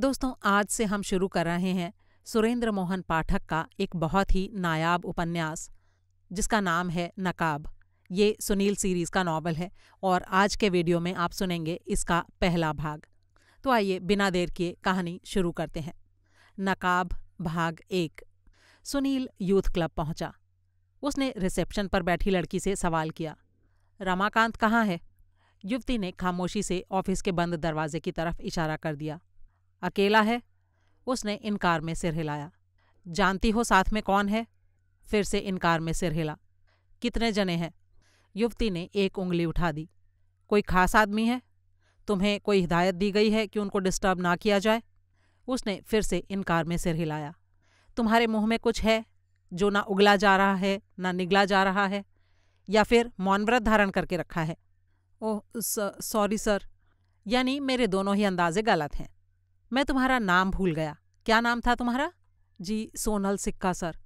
दोस्तों आज से हम शुरू कर रहे हैं सुरेंद्र मोहन पाठक का एक बहुत ही नायाब उपन्यास जिसका नाम है नकाब ये सुनील सीरीज का नॉवल है और आज के वीडियो में आप सुनेंगे इसका पहला भाग तो आइए बिना देर किए कहानी शुरू करते हैं नकाब भाग एक सुनील यूथ क्लब पहुंचा उसने रिसेप्शन पर बैठी लड़की से सवाल किया रमाकांत कहाँ है युवती ने खामोशी से ऑफिस के बंद दरवाजे की तरफ इशारा कर दिया अकेला है उसने इनकार में सिर हिलाया जानती हो साथ में कौन है फिर से इनकार में सिर हिला कितने जने हैं युवती ने एक उंगली उठा दी कोई खास आदमी है तुम्हें कोई हिदायत दी गई है कि उनको डिस्टर्ब ना किया जाए उसने फिर से इनकार में सिर हिलाया तुम्हारे मुंह में कुछ है जो ना उगला जा रहा है ना निगला जा रहा है या फिर मौनव्रत धारण करके रखा है ओह सॉरी सर यानी मेरे दोनों ही अंदाजे गलत हैं मैं तुम्हारा नाम भूल गया क्या नाम था तुम्हारा जी सोनल सिक्का सर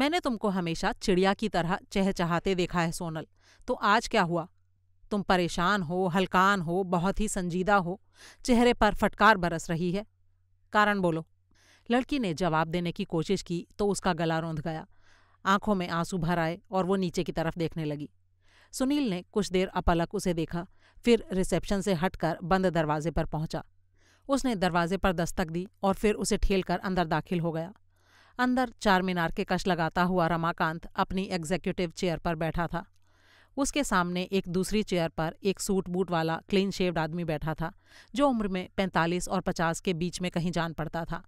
मैंने तुमको हमेशा चिड़िया की तरह चहचहाते देखा है सोनल तो आज क्या हुआ तुम परेशान हो हलकान हो बहुत ही संजीदा हो चेहरे पर फटकार बरस रही है कारण बोलो लड़की ने जवाब देने की कोशिश की तो उसका गला रोंध गया आंखों में आंसू भर आए और वो नीचे की तरफ देखने लगी सुनील ने कुछ देर अपलक उसे देखा फिर रिसेप्शन से हटकर बंद दरवाजे पर पहुंचा उसने दरवाजे पर दस्तक दी और फिर उसे ठेल कर अंदर दाखिल हो गया अंदर चार मीनार के कश लगाता हुआ रमाकांत अपनी एग्जीक्यूटिव चेयर पर बैठा था उसके सामने एक दूसरी चेयर पर एक सूट बूट वाला क्लीन शेव्ड आदमी बैठा था जो उम्र में पैंतालीस और पचास के बीच में कहीं जान पड़ता था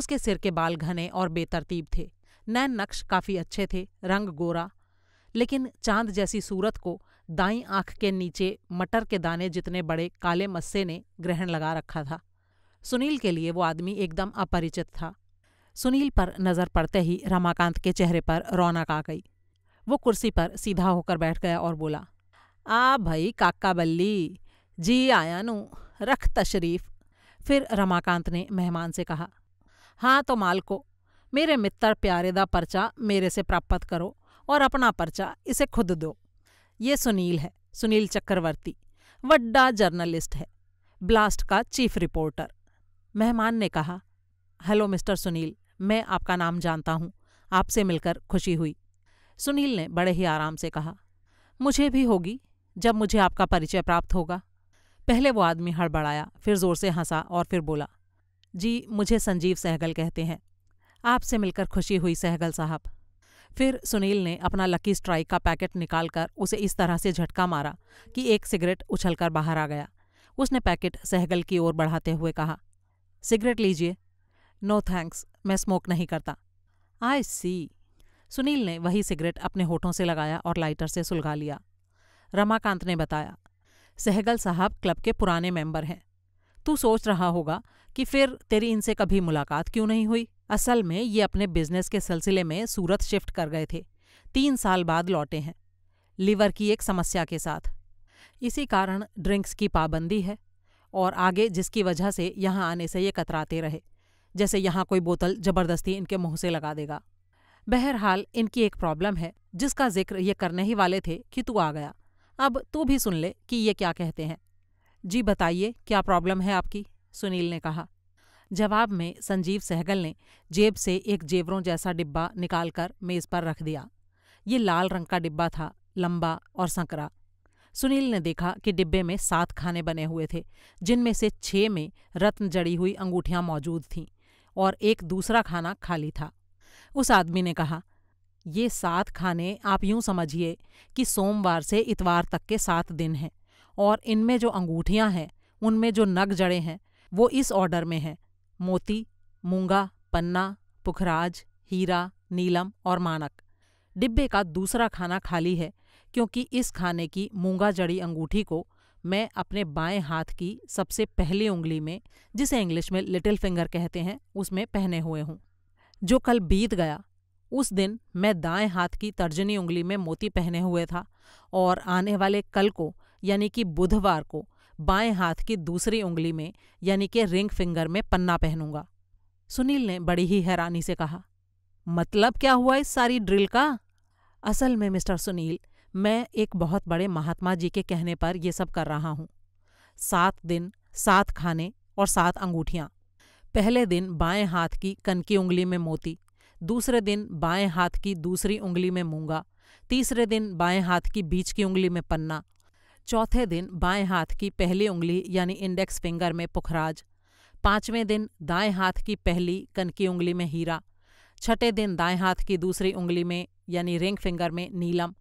उसके सिर के बाल घने और बेतरतीब थे नैन नक्श काफ़ी अच्छे थे रंग गोरा लेकिन चांद जैसी सूरत को दाई आंख के नीचे मटर के दाने जितने बड़े काले मस्से ने ग्रहण लगा रखा था सुनील के लिए वो आदमी एकदम अपरिचित था सुनील पर नज़र पड़ते ही रमाकांत के चेहरे पर रौनक आ गई वो कुर्सी पर सीधा होकर बैठ गया और बोला आ भाई काका बल्ली जी आया नू रख तशरीफ फिर रमाकांत ने मेहमान से कहा हाँ तो मालको मेरे मित्र प्यारे दा पर्चा मेरे से प्राप्त करो और अपना पर्चा इसे खुद दो ये सुनील है सुनील चक्रवर्ती वड्डा जर्नलिस्ट है ब्लास्ट का चीफ रिपोर्टर मेहमान ने कहा हेलो मिस्टर सुनील मैं आपका नाम जानता हूँ आपसे मिलकर खुशी हुई सुनील ने बड़े ही आराम से कहा मुझे भी होगी जब मुझे आपका परिचय प्राप्त होगा पहले वो आदमी हड़बड़ाया फिर जोर से हंसा और फिर बोला जी मुझे संजीव सहगल कहते हैं आपसे मिलकर खुशी हुई सहगल साहब फिर सुनील ने अपना लकी स्ट्राइक का पैकेट निकालकर उसे इस तरह से झटका मारा कि एक सिगरेट उछलकर बाहर आ गया उसने पैकेट सहगल की ओर बढ़ाते हुए कहा सिगरेट लीजिए नो थैंक्स मैं स्मोक नहीं करता आई सी सुनील ने वही सिगरेट अपने होठों से लगाया और लाइटर से सुलगा लिया रमाकांत ने बताया सहगल साहब क्लब के पुराने मेंबर हैं तू सोच रहा होगा कि फिर तेरी इनसे कभी मुलाकात क्यों नहीं हुई असल में ये अपने बिजनेस के सिलसिले में सूरत शिफ्ट कर गए थे तीन साल बाद लौटे हैं लिवर की एक समस्या के साथ इसी कारण ड्रिंक्स की पाबंदी है और आगे जिसकी वजह से यहाँ आने से ये कतराते रहे जैसे यहाँ कोई बोतल जबरदस्ती इनके मुंह से लगा देगा बहरहाल इनकी एक प्रॉब्लम है जिसका जिक्र ये करने ही वाले थे कि तू आ गया अब तू भी सुन ले कि ये क्या कहते हैं जी बताइए क्या प्रॉब्लम है आपकी सुनील ने कहा जवाब में संजीव सहगल ने जेब से एक जेवरों जैसा डिब्बा निकालकर मेज पर रख दिया ये लाल रंग का डिब्बा था लंबा और संकरा सुनील ने देखा कि डिब्बे में सात खाने बने हुए थे जिनमें से छः में रत्न जड़ी हुई अंगूठियां मौजूद थीं और एक दूसरा खाना खाली था उस आदमी ने कहा ये सात खाने आप यूं समझिए कि सोमवार से इतवार तक के सात दिन हैं और इनमें जो अंगूठियां हैं उनमें जो नग जड़े हैं वो इस ऑर्डर में हैं मोती मूंगा पन्ना पुखराज हीरा नीलम और मानक डिब्बे का दूसरा खाना खाली है क्योंकि इस खाने की मूंगा जड़ी अंगूठी को मैं अपने बाएं हाथ की सबसे पहली उंगली में जिसे इंग्लिश में लिटिल फिंगर कहते हैं उसमें पहने हुए हूँ जो कल बीत गया उस दिन मैं दाएं हाथ की तर्जनी उंगली में मोती पहने हुए था और आने वाले कल को यानी कि बुधवार को बाएं हाथ की दूसरी उंगली में यानी कि रिंग फिंगर में पन्ना पहनूंगा सुनील ने बड़ी ही हैरानी से कहा मतलब क्या हुआ इस सारी ड्रिल का असल में मिस्टर सुनील मैं एक बहुत बड़े महात्मा जी के कहने पर यह सब कर रहा हूं सात दिन सात खाने और सात अंगूठियाँ पहले दिन बाएं हाथ की कन की उंगली में मोती दूसरे दिन बाएं हाथ की दूसरी उंगली में मूंगा तीसरे दिन बाएं हाथ की बीच की उंगली में पन्ना चौथे दिन बाएं हाथ की पहली उंगली यानी इंडेक्स फिंगर में पुखराज पांचवें दिन दाएं हाथ की पहली कन की उंगली में हीरा छठे दिन दाएं हाथ की दूसरी उंगली में यानी रिंग फिंगर में नीलम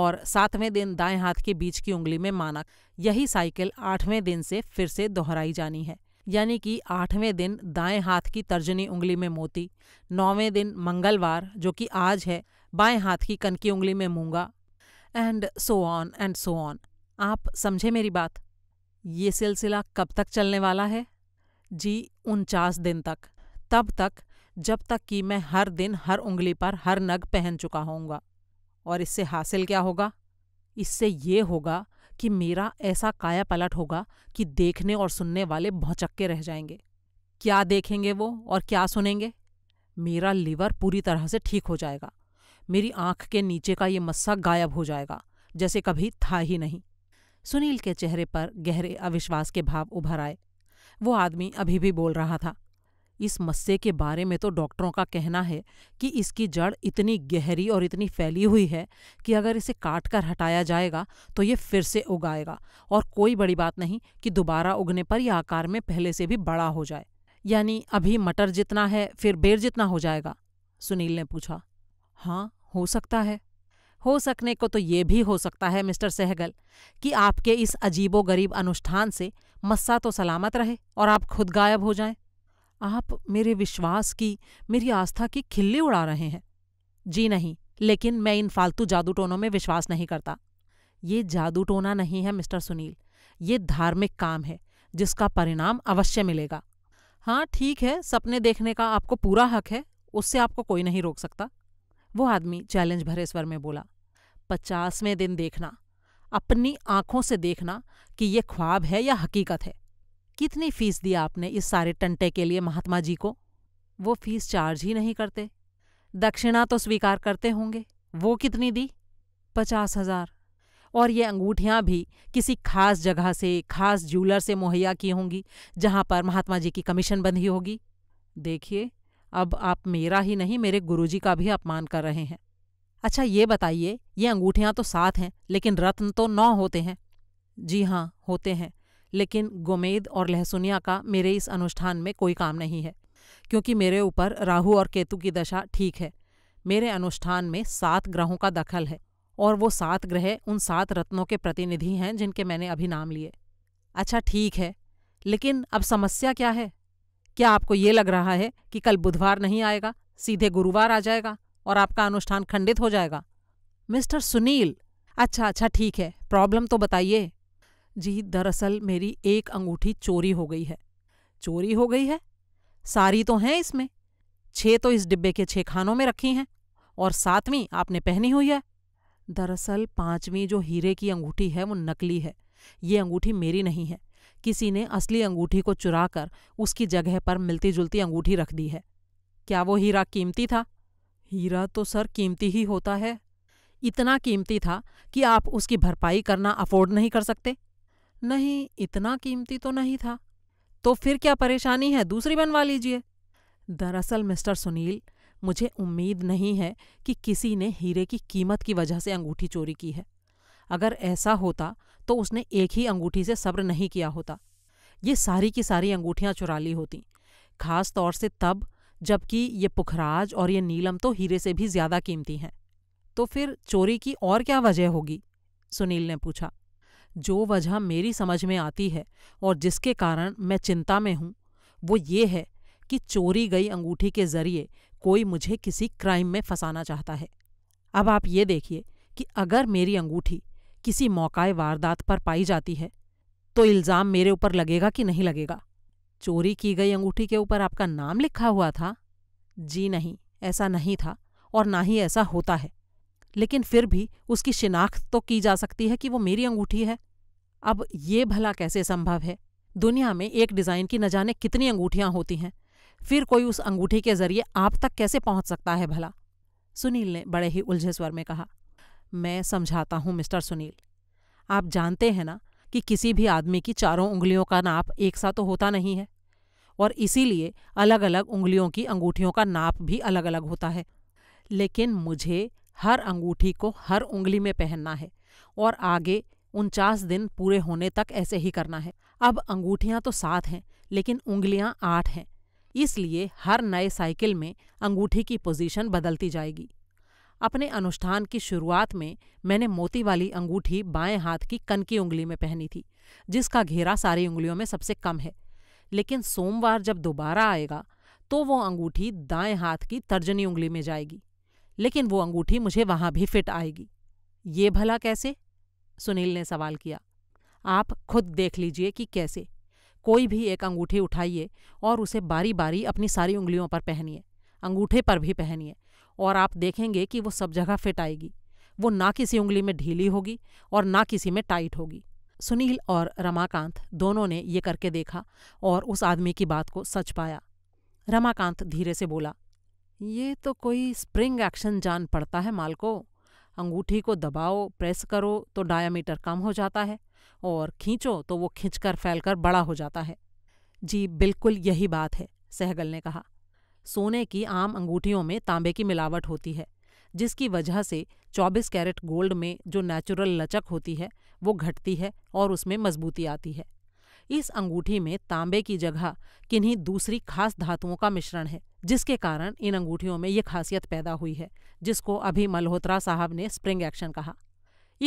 और सातवें दिन दाएं हाथ की बीच की उंगली में मानक यही साइकिल आठवें दिन से फिर से दोहराई जानी है यानी कि आठवें दिन दाएं हाथ की तर्जनी उंगली में मोती नौवें दिन मंगलवार जो कि आज है बाएं हाथ की कन की उंगली में मूंगा and so on and so on आप समझे मेरी बात ये सिलसिला कब तक चलने वाला है जी उनचास दिन तक तब तक जब तक कि मैं हर दिन हर उंगली पर हर नग पहन चुका होऊंगा और इससे हासिल क्या होगा इससे ये होगा कि मेरा ऐसा काया पलट होगा कि देखने और सुनने वाले भौचक्के रह जाएंगे क्या देखेंगे वो और क्या सुनेंगे मेरा लीवर पूरी तरह से ठीक हो जाएगा मेरी आंख के नीचे का ये मस्सा गायब हो जाएगा जैसे कभी था ही नहीं सुनील के चेहरे पर गहरे अविश्वास के भाव उभर आए वो आदमी अभी भी बोल रहा था इस मस्से के बारे में तो डॉक्टरों का कहना है कि इसकी जड़ इतनी गहरी और इतनी फैली हुई है कि अगर इसे काट कर हटाया जाएगा तो ये फिर से उगाएगा और कोई बड़ी बात नहीं कि दोबारा उगने पर यह आकार में पहले से भी बड़ा हो जाए यानी अभी मटर जितना है फिर बेर जितना हो जाएगा सुनील ने पूछा हाँ हो सकता है हो सकने को तो ये भी हो सकता है मिस्टर सहगल कि आपके इस अजीबो गरीब अनुष्ठान से मस्सा तो सलामत रहे और आप खुद गायब हो जाएं। आप मेरे विश्वास की मेरी आस्था की खिल्ली उड़ा रहे हैं जी नहीं लेकिन मैं इन फालतू जादू टोनों में विश्वास नहीं करता ये जादू टोना नहीं है मिस्टर सुनील ये धार्मिक काम है जिसका परिणाम अवश्य मिलेगा हाँ ठीक है सपने देखने का आपको पूरा हक है उससे आपको कोई नहीं रोक सकता वो आदमी चैलेंज भरे स्वर में बोला पचासवें दिन देखना अपनी आंखों से देखना कि यह ख्वाब है या हकीकत है कितनी फीस दी आपने इस सारे टंटे के लिए महात्मा जी को वो फीस चार्ज ही नहीं करते दक्षिणा तो स्वीकार करते होंगे वो कितनी दी पचास हजार और ये अंगूठियाँ भी किसी खास जगह से खास ज्वेलर से मुहैया की होंगी जहाँ पर महात्मा जी की कमीशन बंधी होगी देखिए अब आप मेरा ही नहीं मेरे गुरुजी का भी अपमान कर रहे हैं अच्छा ये बताइए ये अंगूठियाँ तो सात हैं लेकिन रत्न तो नौ होते हैं जी हाँ होते हैं लेकिन गोमेद और लहसुनिया का मेरे इस अनुष्ठान में कोई काम नहीं है क्योंकि मेरे ऊपर राहु और केतु की दशा ठीक है मेरे अनुष्ठान में सात ग्रहों का दखल है और वो सात ग्रह उन सात रत्नों के प्रतिनिधि हैं जिनके मैंने अभी नाम लिए अच्छा ठीक है लेकिन अब समस्या क्या है क्या आपको ये लग रहा है कि कल बुधवार नहीं आएगा सीधे गुरुवार आ जाएगा और आपका अनुष्ठान खंडित हो जाएगा मिस्टर सुनील अच्छा अच्छा ठीक है प्रॉब्लम तो बताइए जी दरअसल मेरी एक अंगूठी चोरी हो गई है चोरी हो गई है सारी तो हैं इसमें छः तो इस डिब्बे के छः खानों में रखी हैं और सातवीं आपने पहनी हुई है दरअसल पांचवीं जो हीरे की अंगूठी है वो नकली है ये अंगूठी मेरी नहीं है किसी ने असली अंगूठी को चुरा कर उसकी जगह पर मिलती जुलती अंगूठी रख दी है क्या वो हीरा कीमती था हीरा तो सर कीमती ही होता है इतना कीमती था कि आप उसकी भरपाई करना अफोर्ड नहीं कर सकते नहीं इतना कीमती तो नहीं था तो फिर क्या परेशानी है दूसरी बनवा लीजिए दरअसल मिस्टर सुनील मुझे उम्मीद नहीं है कि किसी ने हीरे की कीमत की वजह से अंगूठी चोरी की है अगर ऐसा होता तो उसने एक ही अंगूठी से सब्र नहीं किया होता ये सारी की सारी अंगूठियां चुरा ली होती खास तौर से तब जबकि ये पुखराज और ये नीलम तो हीरे से भी ज्यादा कीमती हैं तो फिर चोरी की और क्या वजह होगी सुनील ने पूछा जो वजह मेरी समझ में आती है और जिसके कारण मैं चिंता में हूं वो ये है कि चोरी गई अंगूठी के जरिए कोई मुझे किसी क्राइम में फंसाना चाहता है अब आप ये देखिए कि अगर मेरी अंगूठी किसी मौकाए वारदात पर पाई जाती है तो इल्ज़ाम मेरे ऊपर लगेगा कि नहीं लगेगा चोरी की गई अंगूठी के ऊपर आपका नाम लिखा हुआ था जी नहीं ऐसा नहीं था और ना ही ऐसा होता है लेकिन फिर भी उसकी शिनाख्त तो की जा सकती है कि वो मेरी अंगूठी है अब ये भला कैसे संभव है दुनिया में एक डिज़ाइन की न जाने कितनी अंगूठियाँ होती हैं फिर कोई उस अंगूठी के जरिए आप तक कैसे पहुंच सकता है भला सुनील ने बड़े ही उलझे स्वर में कहा मैं समझाता हूँ मिस्टर सुनील आप जानते हैं ना कि किसी भी आदमी की चारों उंगलियों का नाप एक सा तो होता नहीं है और इसीलिए अलग अलग उंगलियों की अंगूठियों का नाप भी अलग अलग होता है लेकिन मुझे हर अंगूठी को हर उंगली में पहनना है और आगे उनचास दिन पूरे होने तक ऐसे ही करना है अब अंगूठियाँ तो सात हैं लेकिन उंगलियाँ आठ हैं इसलिए हर नए साइकिल में अंगूठी की पोजीशन बदलती जाएगी अपने अनुष्ठान की शुरुआत में मैंने मोती वाली अंगूठी बाएं हाथ की कन की उंगली में पहनी थी जिसका घेरा सारी उंगलियों में सबसे कम है लेकिन सोमवार जब दोबारा आएगा तो वो अंगूठी दाएं हाथ की तर्जनी उंगली में जाएगी लेकिन वो अंगूठी मुझे वहां भी फिट आएगी ये भला कैसे सुनील ने सवाल किया आप खुद देख लीजिए कि कैसे कोई भी एक अंगूठी उठाइए और उसे बारी बारी अपनी सारी उंगलियों पर पहनिए अंगूठे पर भी पहनिए और आप देखेंगे कि वो सब जगह फिट आएगी वो ना किसी उंगली में ढीली होगी और ना किसी में टाइट होगी सुनील और रमाकांत दोनों ने ये करके देखा और उस आदमी की बात को सच पाया रमाकांत धीरे से बोला ये तो कोई स्प्रिंग एक्शन जान पड़ता है माल को अंगूठी को दबाओ प्रेस करो तो डायामीटर कम हो जाता है और खींचो तो वो खींचकर फैलकर बड़ा हो जाता है जी बिल्कुल यही बात है सहगल ने कहा सोने की आम अंगूठियों में तांबे की मिलावट होती है जिसकी वजह से 24 कैरेट गोल्ड में जो नेचुरल लचक होती है वो घटती है और उसमें मजबूती आती है इस अंगूठी में तांबे की जगह किन्हीं दूसरी खास धातुओं का मिश्रण है जिसके कारण इन अंगूठियों में ये खासियत पैदा हुई है जिसको अभी मल्होत्रा साहब ने स्प्रिंग एक्शन कहा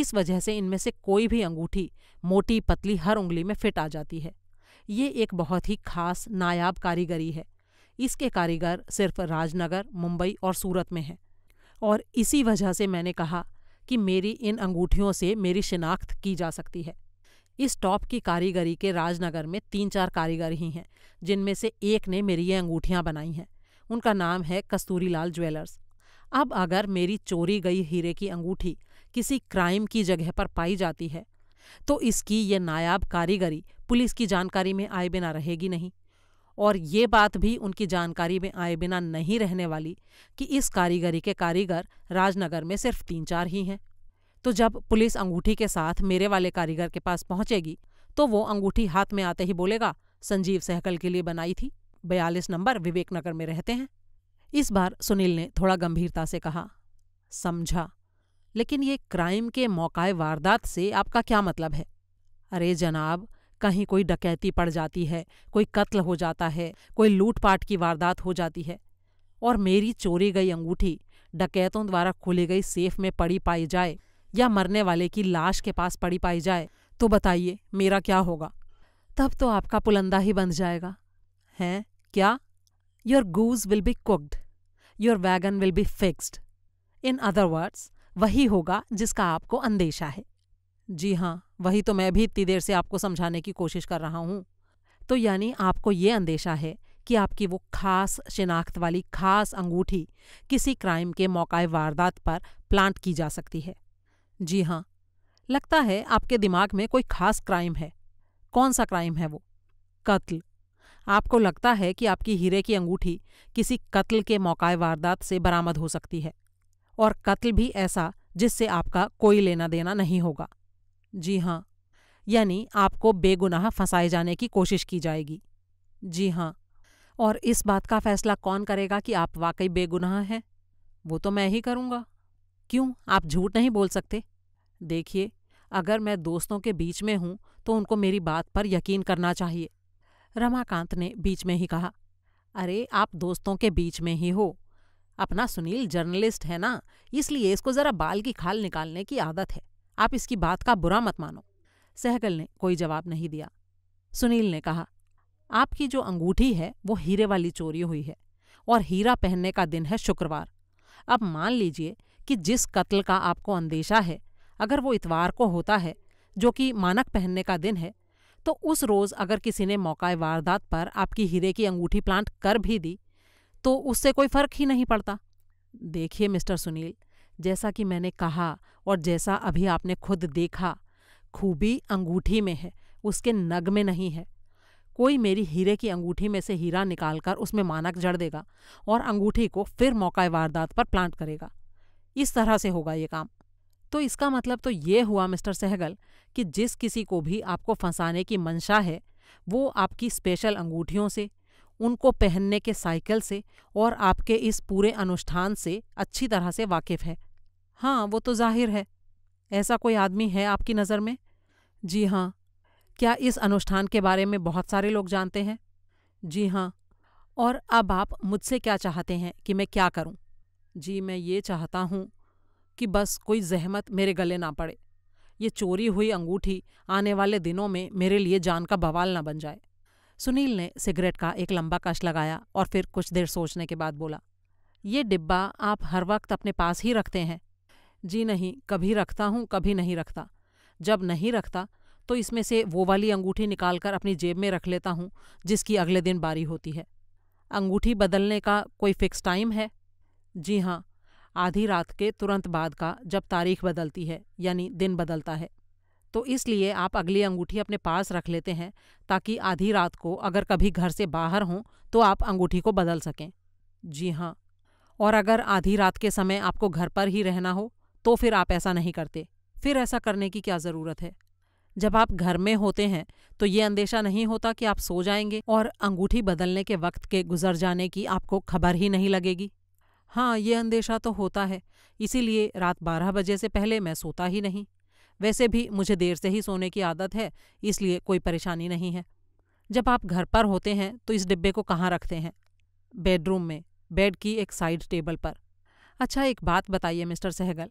इस वजह से इनमें से कोई भी अंगूठी मोटी पतली हर उंगली में फिट आ जाती है ये एक बहुत ही खास नायाब कारीगरी है इसके कारीगर सिर्फ राजनगर मुंबई और सूरत में हैं और इसी वजह से मैंने कहा कि मेरी इन अंगूठियों से मेरी शिनाख्त की जा सकती है इस टॉप की कारीगरी के राजनगर में तीन चार कारीगर ही हैं जिनमें से एक ने मेरी ये अंगूठियाँ बनाई हैं उनका नाम है कस्तूरीलाल ज्वेलर्स अब अगर मेरी चोरी गई हीरे की अंगूठी किसी क्राइम की जगह पर पाई जाती है तो इसकी ये नायाब कारीगरी पुलिस की जानकारी में आए बिना रहेगी नहीं और ये बात भी उनकी जानकारी में आए बिना नहीं रहने वाली कि इस कारीगरी के कारीगर राजनगर में सिर्फ तीन चार ही हैं तो जब पुलिस अंगूठी के साथ मेरे वाले कारीगर के पास पहुंचेगी तो वो अंगूठी हाथ में आते ही बोलेगा संजीव सहकल के लिए बनाई थी बयालीस नंबर विवेकनगर में रहते हैं इस बार सुनील ने थोड़ा गंभीरता से कहा समझा लेकिन ये क्राइम के मौकाए वारदात से आपका क्या मतलब है अरे जनाब कहीं कोई डकैती पड़ जाती है कोई कत्ल हो जाता है कोई लूटपाट की वारदात हो जाती है और मेरी चोरी गई अंगूठी डकैतों द्वारा खोली गई सेफ में पड़ी पाई जाए या मरने वाले की लाश के पास पड़ी पाई जाए तो बताइए मेरा क्या होगा तब तो आपका पुलंदा ही बंध जाएगा हैं क्या your goose will be cooked your wagon will be fixed in other words वही होगा जिसका आपको अंदेशा है जी हाँ वही तो मैं भी इतनी देर से आपको समझाने की कोशिश कर रहा हूँ तो यानी आपको ये अंदेशा है कि आपकी वो खास शिनाख्त वाली खास अंगूठी किसी क्राइम के मौका वारदात पर प्लांट की जा सकती है जी हाँ लगता है आपके दिमाग में कोई खास क्राइम है कौन सा क्राइम है वो कत्ल आपको लगता है कि आपकी हीरे की अंगूठी किसी कत्ल के मौका वारदात से बरामद हो सकती है और कत्ल भी ऐसा जिससे आपका कोई लेना देना नहीं होगा जी हाँ यानी आपको बेगुनाह फंसाए जाने की कोशिश की जाएगी जी हाँ और इस बात का फैसला कौन करेगा कि आप वाकई बेगुनाह हैं वो तो मैं ही करूँगा क्यों आप झूठ नहीं बोल सकते देखिए अगर मैं दोस्तों के बीच में हूँ तो उनको मेरी बात पर यकीन करना चाहिए रमाकांत ने बीच में ही कहा अरे आप दोस्तों के बीच में ही हो अपना सुनील जर्नलिस्ट है ना इसलिए इसको ज़रा बाल की खाल निकालने की आदत है आप इसकी बात का बुरा मत मानो सहगल ने कोई जवाब नहीं दिया सुनील ने कहा आपकी जो अंगूठी है वो हीरे वाली चोरी हुई है और हीरा पहनने का दिन है शुक्रवार अब मान लीजिए कि जिस कत्ल का आपको अंदेशा है अगर वो इतवार को होता है जो कि मानक पहनने का दिन है तो उस रोज़ अगर किसी ने मौका वारदात पर आपकी हीरे की अंगूठी प्लांट कर भी दी तो उससे कोई फ़र्क ही नहीं पड़ता देखिए मिस्टर सुनील जैसा कि मैंने कहा और जैसा अभी आपने खुद देखा खूबी अंगूठी में है उसके नग में नहीं है कोई मेरी हीरे की अंगूठी में से हीरा निकालकर उसमें मानक जड़ देगा और अंगूठी को फिर मौका वारदात पर प्लांट करेगा इस तरह से होगा ये काम तो इसका मतलब तो ये हुआ मिस्टर सहगल कि जिस किसी को भी आपको फंसाने की मंशा है वो आपकी स्पेशल अंगूठियों से उनको पहनने के साइकिल से और आपके इस पूरे अनुष्ठान से अच्छी तरह से वाकिफ है हाँ वो तो जाहिर है ऐसा कोई आदमी है आपकी नज़र में जी हाँ क्या इस अनुष्ठान के बारे में बहुत सारे लोग जानते हैं जी हाँ और अब आप मुझसे क्या चाहते हैं कि मैं क्या करूँ जी मैं ये चाहता हूँ कि बस कोई जहमत मेरे गले ना पड़े ये चोरी हुई अंगूठी आने वाले दिनों में मेरे लिए जान का बवाल ना बन जाए सुनील ने सिगरेट का एक लंबा कश लगाया और फिर कुछ देर सोचने के बाद बोला ये डिब्बा आप हर वक्त अपने पास ही रखते हैं जी नहीं कभी रखता हूँ कभी नहीं रखता जब नहीं रखता तो इसमें से वो वाली अंगूठी निकालकर अपनी जेब में रख लेता हूँ जिसकी अगले दिन बारी होती है अंगूठी बदलने का कोई फिक्स टाइम है जी हाँ आधी रात के तुरंत बाद का जब तारीख बदलती है यानी दिन बदलता है तो इसलिए आप अगली अंगूठी अपने पास रख लेते हैं ताकि आधी रात को अगर कभी घर से बाहर हों तो आप अंगूठी को बदल सकें जी हाँ और अगर आधी रात के समय आपको घर पर ही रहना हो तो फिर आप ऐसा नहीं करते फिर ऐसा करने की क्या ज़रूरत है जब आप घर में होते हैं तो ये अंदेशा नहीं होता कि आप सो जाएंगे और अंगूठी बदलने के वक्त के गुजर जाने की आपको खबर ही नहीं लगेगी हाँ ये अंदेशा तो होता है इसीलिए रात बारह बजे से पहले मैं सोता ही नहीं वैसे भी मुझे देर से ही सोने की आदत है इसलिए कोई परेशानी नहीं है जब आप घर पर होते हैं तो इस डिब्बे को कहाँ रखते हैं बेडरूम में बेड की एक साइड टेबल पर अच्छा एक बात बताइए मिस्टर सहगल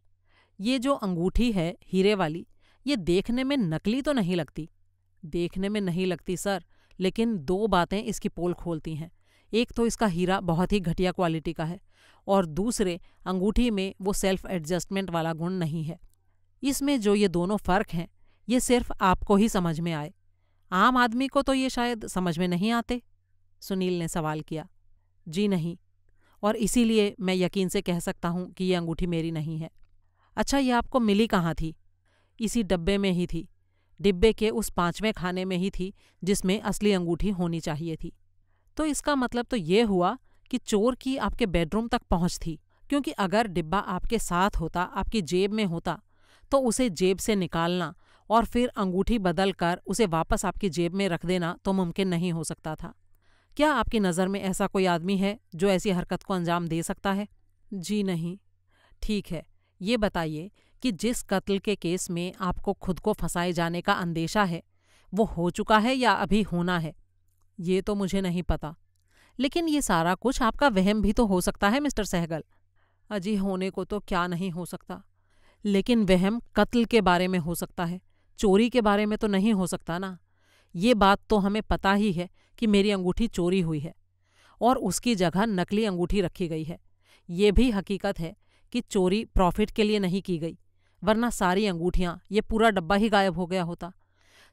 ये जो अंगूठी है हीरे वाली ये देखने में नकली तो नहीं लगती देखने में नहीं लगती सर लेकिन दो बातें इसकी पोल खोलती हैं एक तो इसका हीरा बहुत ही घटिया क्वालिटी का है और दूसरे अंगूठी में वो सेल्फ एडजस्टमेंट वाला गुण नहीं है इसमें जो ये दोनों फ़र्क हैं ये सिर्फ आपको ही समझ में आए आम आदमी को तो ये शायद समझ में नहीं आते सुनील ने सवाल किया जी नहीं और इसीलिए मैं यकीन से कह सकता हूँ कि ये अंगूठी मेरी नहीं है अच्छा ये आपको मिली कहाँ थी इसी डब्बे में ही थी डिब्बे के उस पांचवें खाने में ही थी जिसमें असली अंगूठी होनी चाहिए थी तो इसका मतलब तो ये हुआ कि चोर की आपके बेडरूम तक पहुंच थी क्योंकि अगर डिब्बा आपके साथ होता आपकी जेब में होता तो उसे जेब से निकालना और फिर अंगूठी बदल कर उसे वापस आपकी जेब में रख देना तो मुमकिन नहीं हो सकता था क्या आपकी नज़र में ऐसा कोई आदमी है जो ऐसी हरकत को अंजाम दे सकता है जी नहीं ठीक है ये बताइए कि जिस कत्ल के केस में आपको खुद को फंसाए जाने का अंदेशा है वो हो चुका है या अभी होना है ये तो मुझे नहीं पता लेकिन ये सारा कुछ आपका वहम भी तो हो सकता है मिस्टर सहगल अजी होने को तो क्या नहीं हो सकता लेकिन वहम कत्ल के बारे में हो सकता है चोरी के बारे में तो नहीं हो सकता ना ये बात तो हमें पता ही है कि मेरी अंगूठी चोरी हुई है और उसकी जगह नकली अंगूठी रखी गई है ये भी हकीकत है कि चोरी प्रॉफिट के लिए नहीं की गई वरना सारी अंगूठियाँ ये पूरा डब्बा ही गायब हो गया होता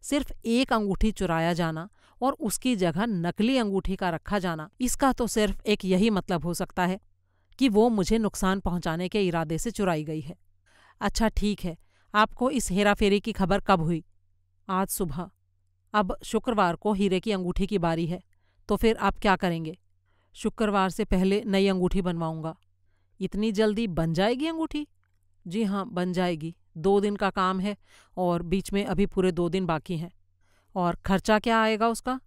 सिर्फ एक अंगूठी चुराया जाना और उसकी जगह नकली अंगूठी का रखा जाना इसका तो सिर्फ एक यही मतलब हो सकता है कि वो मुझे नुकसान पहुंचाने के इरादे से चुराई गई है अच्छा ठीक है आपको इस हेराफेरी की खबर कब हुई आज सुबह अब शुक्रवार को हीरे की अंगूठी की बारी है तो फिर आप क्या करेंगे शुक्रवार से पहले नई अंगूठी बनवाऊंगा इतनी जल्दी बन जाएगी अंगूठी जी हाँ बन जाएगी दो दिन का काम है और बीच में अभी पूरे दो दिन बाकी हैं और खर्चा क्या आएगा उसका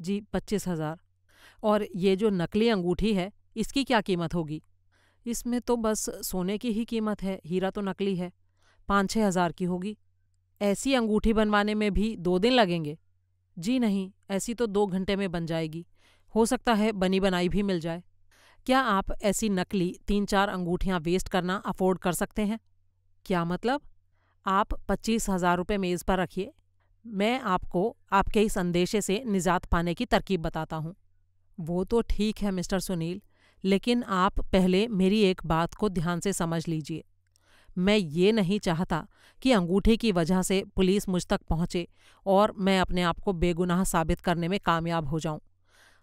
जी पच्चीस हज़ार और ये जो नकली अंगूठी है इसकी क्या कीमत होगी इसमें तो बस सोने की ही कीमत है हीरा तो नकली है पाँच छः हज़ार की होगी ऐसी अंगूठी बनवाने में भी दो दिन लगेंगे जी नहीं ऐसी तो दो घंटे में बन जाएगी हो सकता है बनी बनाई भी मिल जाए क्या आप ऐसी नकली तीन चार अंगूठियां वेस्ट करना अफोर्ड कर सकते हैं क्या मतलब आप पच्चीस हजार रुपये मेज़ पर रखिए मैं आपको आपके इस अंदेशे से निजात पाने की तरकीब बताता हूँ वो तो ठीक है मिस्टर सुनील लेकिन आप पहले मेरी एक बात को ध्यान से समझ लीजिए मैं ये नहीं चाहता कि अंगूठे की वजह से पुलिस मुझ तक पहुँचे और मैं अपने आप को बेगुनाह साबित करने में कामयाब हो जाऊँ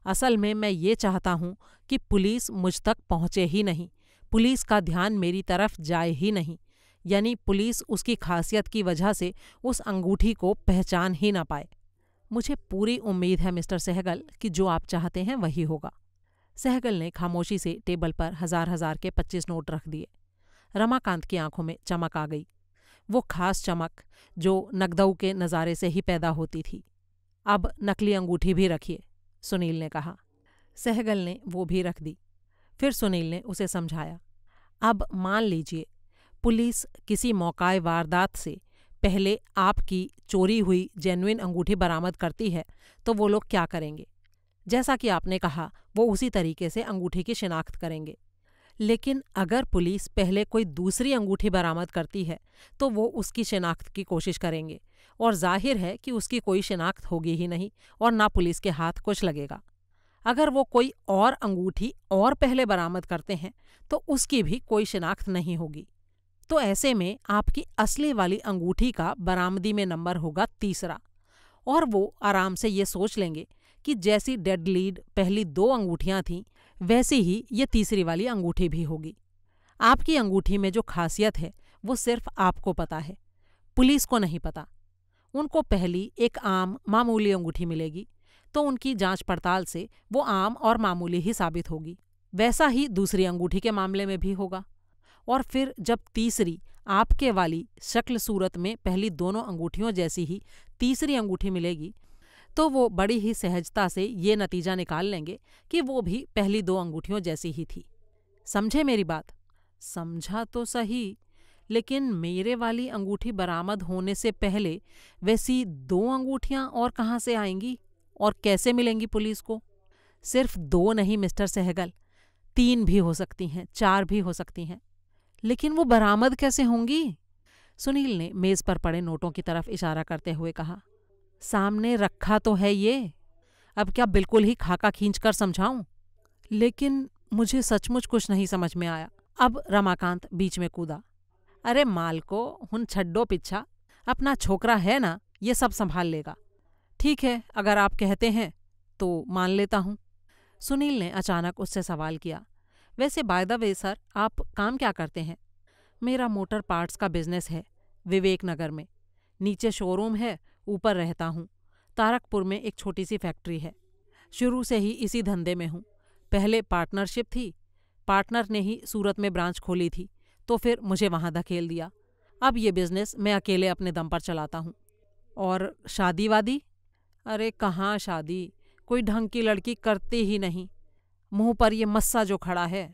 असल में मैं ये चाहता हूँ कि पुलिस मुझ तक पहुँचे ही नहीं पुलिस का ध्यान मेरी तरफ जाए ही नहीं यानी पुलिस उसकी खासियत की वजह से उस अंगूठी को पहचान ही ना पाए मुझे पूरी उम्मीद है मिस्टर सहगल कि जो आप चाहते हैं वही होगा सहगल ने खामोशी से टेबल पर हजार हजार के पच्चीस नोट रख दिए रमाकांत की आंखों में चमक आ गई वो खास चमक जो नकदऊ के नज़ारे से ही पैदा होती थी अब नकली अंगूठी भी रखिए सुनील ने कहा सहगल ने वो भी रख दी फिर सुनील ने उसे समझाया अब मान लीजिए पुलिस किसी मौकाए वारदात से पहले आपकी चोरी हुई जेनुइन अंगूठी बरामद करती है तो वो लोग क्या करेंगे जैसा कि आपने कहा वो उसी तरीके से अंगूठी की शिनाख्त करेंगे लेकिन अगर पुलिस पहले कोई दूसरी अंगूठी बरामद करती है तो वो उसकी शिनाख्त की कोशिश करेंगे और जाहिर है कि उसकी कोई शिनाख्त होगी ही नहीं और ना पुलिस के हाथ कुछ लगेगा अगर वो कोई और अंगूठी और पहले बरामद करते हैं तो उसकी भी कोई शिनाख्त नहीं होगी तो ऐसे में आपकी असली वाली अंगूठी का बरामदी में नंबर होगा तीसरा और वो आराम से ये सोच लेंगे कि जैसी डेड लीड पहली दो अंगूठियां थीं वैसी ही ये तीसरी वाली अंगूठी भी होगी आपकी अंगूठी में जो खासियत है वो सिर्फ आपको पता है पुलिस को नहीं पता उनको पहली एक आम मामूली अंगूठी मिलेगी तो उनकी जांच पड़ताल से वो आम और मामूली ही साबित होगी वैसा ही दूसरी अंगूठी के मामले में भी होगा और फिर जब तीसरी आपके वाली शक्ल सूरत में पहली दोनों अंगूठियों जैसी ही तीसरी अंगूठी मिलेगी तो वो बड़ी ही सहजता से ये नतीजा निकाल लेंगे कि वो भी पहली दो अंगूठियों जैसी ही थी समझे मेरी बात समझा तो सही लेकिन मेरे वाली अंगूठी बरामद होने से पहले वैसी दो अंगूठियां और कहाँ से आएंगी और कैसे मिलेंगी पुलिस को सिर्फ दो नहीं मिस्टर सहगल तीन भी हो सकती हैं चार भी हो सकती हैं लेकिन वो बरामद कैसे होंगी सुनील ने मेज पर पड़े नोटों की तरफ इशारा करते हुए कहा सामने रखा तो है ये अब क्या बिल्कुल ही खाका खींच कर समझाऊं लेकिन मुझे सचमुच कुछ नहीं समझ में आया अब रमाकांत बीच में कूदा अरे मालको हुन छड्डो पिछा अपना छोकरा है ना ये सब संभाल लेगा ठीक है अगर आप कहते हैं तो मान लेता हूँ सुनील ने अचानक उससे सवाल किया वैसे बाय द वे सर आप काम क्या करते हैं मेरा मोटर पार्ट्स का बिजनेस है विवेक नगर में नीचे शोरूम है ऊपर रहता हूँ तारकपुर में एक छोटी सी फैक्ट्री है शुरू से ही इसी धंधे में हूँ पहले पार्टनरशिप थी पार्टनर ने ही सूरत में ब्रांच खोली थी तो फिर मुझे वहाँ धकेल दिया अब ये बिजनेस मैं अकेले अपने दम पर चलाता हूँ और शादी वादी अरे कहाँ शादी कोई ढंग की लड़की करती ही नहीं मुंह पर ये मस्सा जो खड़ा है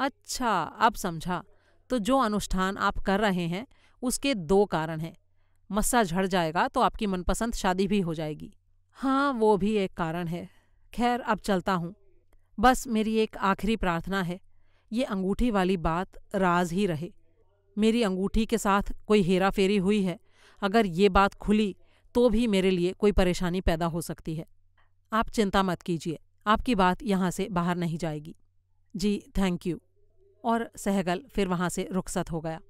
अच्छा अब समझा तो जो अनुष्ठान आप कर रहे हैं उसके दो कारण हैं मस्सा झड़ जाएगा तो आपकी मनपसंद शादी भी हो जाएगी हाँ वो भी एक कारण है खैर अब चलता हूँ बस मेरी एक आखिरी प्रार्थना है ये अंगूठी वाली बात राज ही रहे मेरी अंगूठी के साथ कोई हेरा फेरी हुई है अगर ये बात खुली तो भी मेरे लिए कोई परेशानी पैदा हो सकती है आप चिंता मत कीजिए आपकी बात यहाँ से बाहर नहीं जाएगी जी थैंक यू और सहगल फिर वहाँ से रुखसत हो गया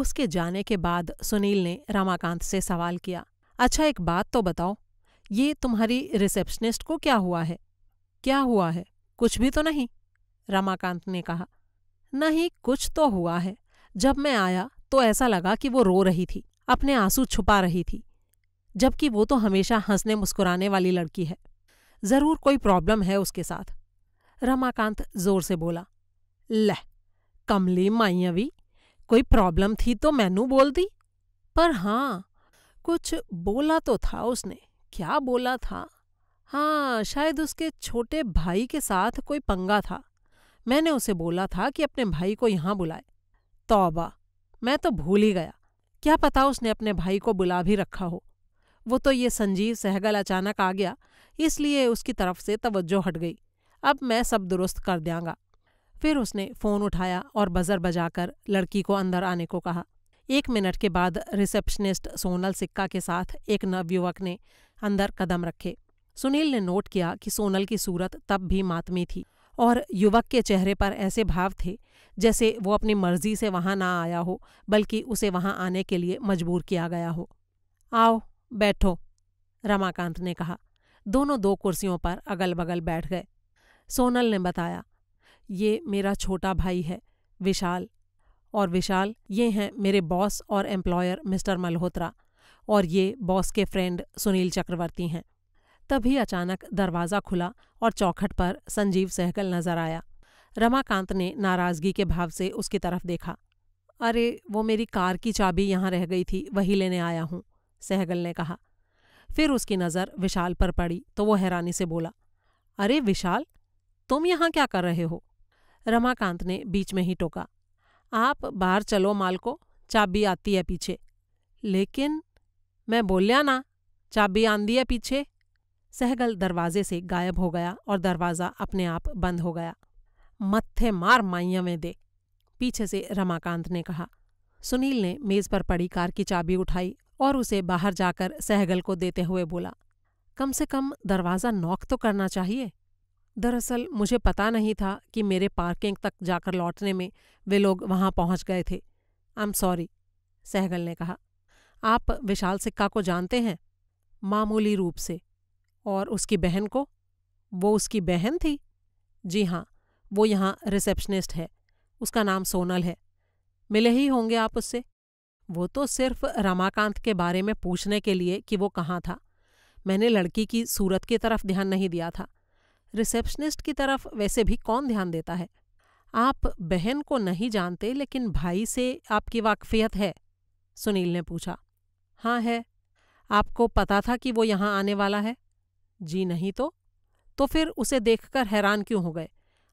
उसके जाने के बाद सुनील ने रमाकांत से सवाल किया अच्छा एक बात तो बताओ ये तुम्हारी रिसेप्शनिस्ट को क्या हुआ है क्या हुआ है कुछ भी तो नहीं रमाकांत ने कहा नहीं कुछ तो हुआ है जब मैं आया तो ऐसा लगा कि वो रो रही थी अपने आंसू छुपा रही थी जबकि वो तो हमेशा हंसने मुस्कुराने वाली लड़की है जरूर कोई प्रॉब्लम है उसके साथ रमाकांत जोर से बोला लह कमली माइयावी कोई प्रॉब्लम थी तो मैनू दी पर हाँ कुछ बोला तो था उसने क्या बोला था हाँ शायद उसके छोटे भाई के साथ कोई पंगा था मैंने उसे बोला था कि अपने भाई को यहाँ बुलाए तौबा मैं तो भूल ही गया क्या पता उसने अपने भाई को बुला भी रखा हो वो तो ये संजीव सहगल अचानक आ गया इसलिए उसकी तरफ से तवज्जो हट गई अब मैं सब दुरुस्त कर देंगा फिर उसने फोन उठाया और बजर बजाकर लड़की को अंदर आने को कहा एक मिनट के बाद रिसेप्शनिस्ट सोनल सिक्का के साथ एक नवयुवक ने अंदर कदम रखे सुनील ने नोट किया कि सोनल की सूरत तब भी मातमी थी और युवक के चेहरे पर ऐसे भाव थे जैसे वो अपनी मर्जी से वहां ना आया हो बल्कि उसे वहां आने के लिए मजबूर किया गया हो आओ बैठो रमाकांत ने कहा दोनों दो कुर्सियों पर अगल बगल बैठ गए सोनल ने बताया ये मेरा छोटा भाई है विशाल और विशाल ये हैं मेरे बॉस और एम्प्लॉयर मिस्टर मल्होत्रा और ये बॉस के फ्रेंड सुनील चक्रवर्ती हैं तभी अचानक दरवाज़ा खुला और चौखट पर संजीव सहगल नजर आया रमाकांत ने नाराज़गी के भाव से उसकी तरफ देखा अरे वो मेरी कार की चाबी यहाँ रह गई थी वही लेने आया हूँ सहगल ने कहा फिर उसकी नज़र विशाल पर पड़ी तो वो हैरानी से बोला अरे विशाल तुम यहाँ क्या कर रहे हो रमाकांत ने बीच में ही टोका आप बाहर चलो मालको चाबी आती है पीछे लेकिन मैं बोलिया ना चाबी आंदी है पीछे सहगल दरवाजे से गायब हो गया और दरवाज़ा अपने आप बंद हो गया मत्थे मार माइया में दे पीछे से रमाकांत ने कहा सुनील ने मेज पर पड़ी कार की चाबी उठाई और उसे बाहर जाकर सहगल को देते हुए बोला कम से कम दरवाज़ा नॉक तो करना चाहिए दरअसल मुझे पता नहीं था कि मेरे पार्किंग तक जाकर लौटने में वे लोग वहां पहुंच गए थे आई एम सॉरी सहगल ने कहा आप विशाल सिक्का को जानते हैं मामूली रूप से और उसकी बहन को वो उसकी बहन थी जी हाँ वो यहाँ रिसेप्शनिस्ट है उसका नाम सोनल है मिले ही होंगे आप उससे वो तो सिर्फ रमाकांत के बारे में पूछने के लिए कि वो कहाँ था मैंने लड़की की सूरत की तरफ ध्यान नहीं दिया था रिसेप्शनिस्ट की तरफ वैसे भी कौन ध्यान देता है आप बहन को नहीं जानते लेकिन भाई से आपकी वाकफियत है सुनील ने पूछा हाँ है आपको पता था कि वो यहाँ आने वाला है जी नहीं तो तो फिर उसे देखकर हैरान क्यों हो गए